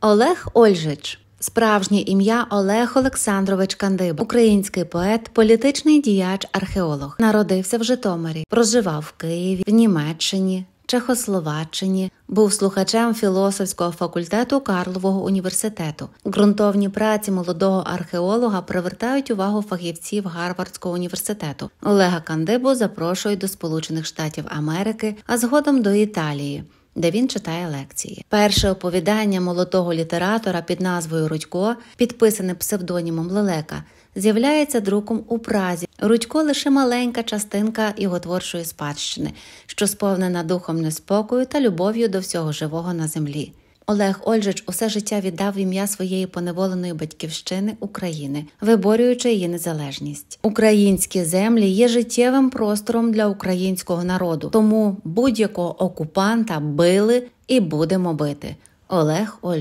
Олег Ольжич, справжнє ім'я Олег Олександрович Кандиба, український поет, політичний діяч, археолог, народився в Житомирі, проживав в Києві, в Німеччині. Чехословаччині був слухачем філософського факультету Карлового університету. Ґрунтовні праці молодого археолога привертають увагу фахівців Гарвардського університету. Олега Кандибу запрошують до Сполучених Штатів Америки, а згодом до Італії де він читає лекції. Перше оповідання молодого літератора під назвою Рудько, підписане псевдонімом Лелека, з'являється друком у Празі. Рудько лише маленька частинка його творчої спадщини, що сповнена духом неспокою та любов'ю до всього живого на землі. Олег Ольжич усе життя віддав ім'я своєї поневоленої батьківщини України, виборюючи її незалежність. Українські землі є життєвим простором для українського народу, тому будь-якого окупанта били і будемо бити. Олег Ольжич.